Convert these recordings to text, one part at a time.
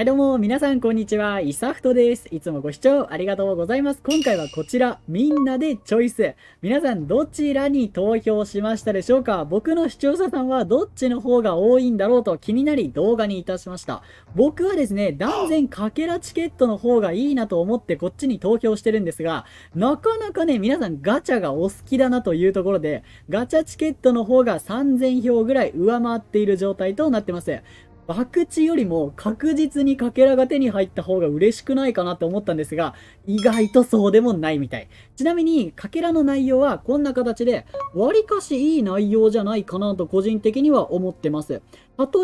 はいどうも、皆さんこんにちは。イサフトです。いつもご視聴ありがとうございます。今回はこちら、みんなでチョイス。皆さんどちらに投票しましたでしょうか僕の視聴者さんはどっちの方が多いんだろうと気になり動画にいたしました。僕はですね、断然かけらチケットの方がいいなと思ってこっちに投票してるんですが、なかなかね、皆さんガチャがお好きだなというところで、ガチャチケットの方が3000票ぐらい上回っている状態となってます。博打よりも確実にかけらが手に入った方が嬉しくないかなって思ったんですが、意外とそうでもないみたい。ちなみに、かけらの内容はこんな形で、割かしいい内容じゃないかなと個人的には思ってます。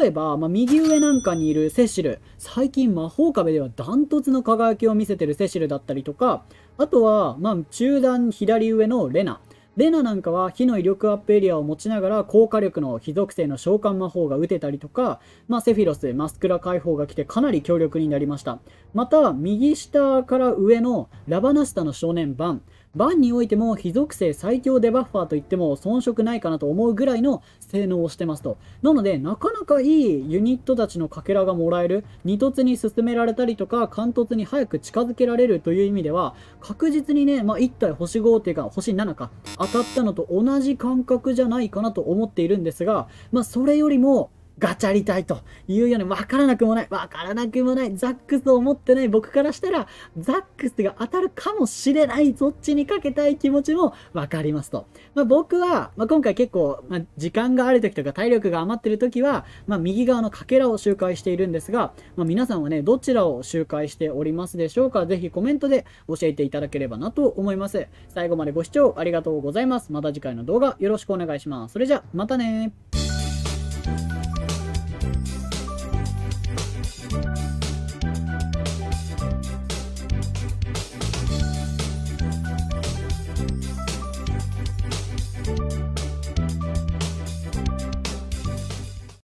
例えば、まあ、右上なんかにいるセシル、最近魔法壁ではダントツの輝きを見せてるセシルだったりとか、あとは、まあ、中段左上のレナ、レナなんかは火の威力アップエリアを持ちながら高火力の火属性の召喚魔法が打てたりとか、まあ、セフィロス、マスクラ解放が来てかなり強力になりました。また、右下から上のラバナスタの少年版、バンにおいても非属性最強デバッファーといっても遜色ないかなと思うぐらいの性能をしてますと。なので、なかなかいいユニットたちのかけらがもらえる、二突に進められたりとか、貫突に早く近づけられるという意味では、確実にね、まあ、1体星5っていうか、星7か、当たったのと同じ感覚じゃないかなと思っているんですが、まあ、それよりも、ガチャりたいというように分からなくもない、分からなくもない、ザックスを持ってない僕からしたら、ザックスが当たるかもしれない、そっちにかけたい気持ちも分かりますと。まあ、僕は、まあ、今回結構、まあ、時間がある時とか体力が余ってる時は、ま右側のかけらを周回しているんですが、ま皆さんはね、どちらを周回しておりますでしょうかぜひコメントで教えていただければなと思います。最後までご視聴ありがとうございます。また次回の動画よろしくお願いします。それじゃ、またね